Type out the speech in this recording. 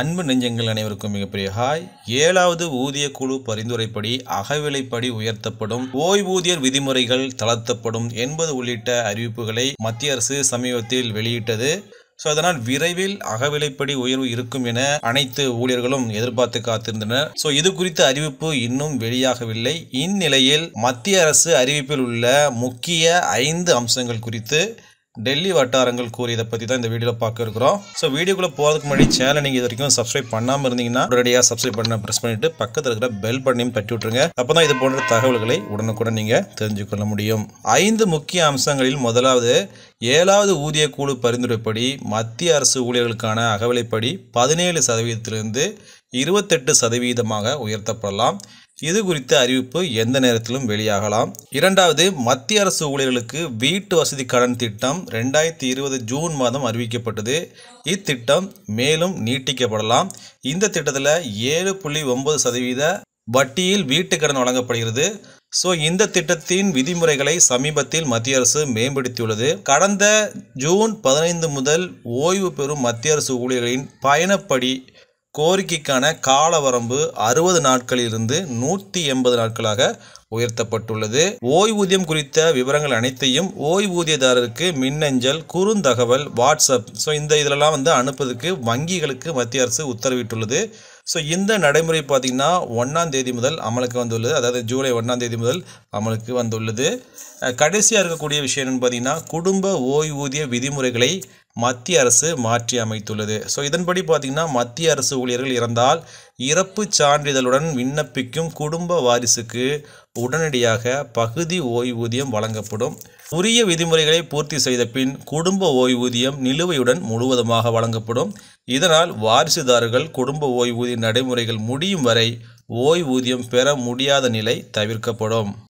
அன்பு நெஞ்சங்கள் அனைவருக்கும் மிகப்பெரிய ஹாய் ஏழாவது ஊதிய குழு பரிந்துரைப்படி அகவிலைப்படி உயர்த்தப்படும் ஓய்வூதியர் விதிமுறைகள் தளர்த்தப்படும் என்பது உள்ளிட்ட அறிவிப்புகளை மத்திய அரசு சமீபத்தில் வெளியிட்டது ஸோ அதனால் விரைவில் அகவிலைப்படி உயர்வு இருக்கும் என அனைத்து ஊழியர்களும் எதிர்பார்த்து காத்திருந்தனர் ஸோ இது குறித்த அறிவிப்பு இன்னும் வெளியாகவில்லை இந்நிலையில் மத்திய அரசு அறிவிப்பில் உள்ள முக்கிய ஐந்து அம்சங்கள் குறித்து டெல்லி வட்டாரங்கள் கூறியதை பற்றி தான் இந்த வீடியோவில் பார்க்க இருக்கிறோம் ஸோ வீடியோக்குள்ள போகிறதுக்கு முன்னாடி சேனல் நீங்கள் இது வரைக்கும் சப்ஸ்கிரைப் பண்ணாமல் இருந்தீங்கன்னா உடனடியாக சப்ஸ்கிரைப் பண்ண ப்ரெஸ் பண்ணிவிட்டு பக்கத்தில் இருக்கிற பெல் பண்ணியும் தட்டி விட்டுருங்க அப்போ தான் இது போன்ற தகவல்களை உடனுக்குடன் நீங்கள் தெரிஞ்சுக்கொள்ள முடியும் ஐந்து முக்கிய அம்சங்களில் முதலாவது ஏழாவது ஊதிய குழு பரிந்துரைப்படி மத்திய அரசு ஊழியர்களுக்கான அகவிலைப்படி பதினேழு சதவீதத்திலிருந்து இருபத்தெட்டு சதவீதமாக உயர்த்தப்படலாம் இது குறித்த அறிவிப்பு எந்த நேரத்திலும் வெளியாகலாம் இரண்டாவது மத்திய அரசு ஊழியர்களுக்கு வீட்டு வசதி கடன் திட்டம் ரெண்டாயிரத்தி இருபது ஜூன் மாதம் அறிவிக்கப்பட்டது இத்திட்டம் மேலும் நீட்டிக்கப்படலாம் இந்த திட்டத்தில் ஏழு புள்ளி ஒன்பது சதவீத வட்டியில் வீட்டு கடன் வழங்கப்படுகிறது ஸோ இந்த திட்டத்தின் விதிமுறைகளை சமீபத்தில் மத்திய அரசு மேம்படுத்தியுள்ளது கடந்த ஜூன் பதினைந்து முதல் ஓய்வு பெறும் மத்திய அரசு ஊழியர்களின் பயணப்படி கோரிக்கைக்கான கால வரம்பு அறுபது நாட்களிலிருந்து நூற்றி எண்பது நாட்களாக உயர்த்தப்பட்டுள்ளது ஓய்வூதியம் குறித்த விவரங்கள் அனைத்தையும் ஓய்வூதியதாரருக்கு மின்னஞ்சல் குறுந்தகவல் வாட்ஸ்அப் ஸோ இந்த இதிலெல்லாம் வந்து அனுப்புவதற்கு வங்கிகளுக்கு மத்திய அரசு உத்தரவிட்டுள்ளது ஸோ இந்த நடைமுறை பார்த்திங்கன்னா ஒன்றாம் தேதி முதல் அமலுக்கு வந்துள்ளது அதாவது ஜூலை ஒன்றாம் தேதி முதல் அமலுக்கு வந்துள்ளது கடைசியாக இருக்கக்கூடிய விஷயம் என்னென்னு பார்த்திங்கன்னா குடும்ப ஓய்வூதிய விதிமுறைகளை மத்திய அரசு மாற்றி அமைத்துள்ளது ஸோ இதன்படி பார்த்திங்கன்னா மத்திய அரசு ஊழியர்கள் இறந்தால் இறப்பு சான்றிதழுடன் விண்ணப்பிக்கும் குடும்ப வாரிசுக்கு உடனடியாக பகுதி ஓய்வூதியம் வழங்கப்படும் உரிய விதிமுறைகளை பூர்த்தி செய்த பின் குடும்ப ஓய்வூதியம் நிலுவையுடன் முழுவதுமாக வழங்கப்படும் இதனால் வாரிசுதாரர்கள் குடும்ப ஓய்வூதிய நடைமுறைகள் முடியும் வரை ஓய்வூதியம் பெற முடியாத நிலை தவிர்க்கப்படும்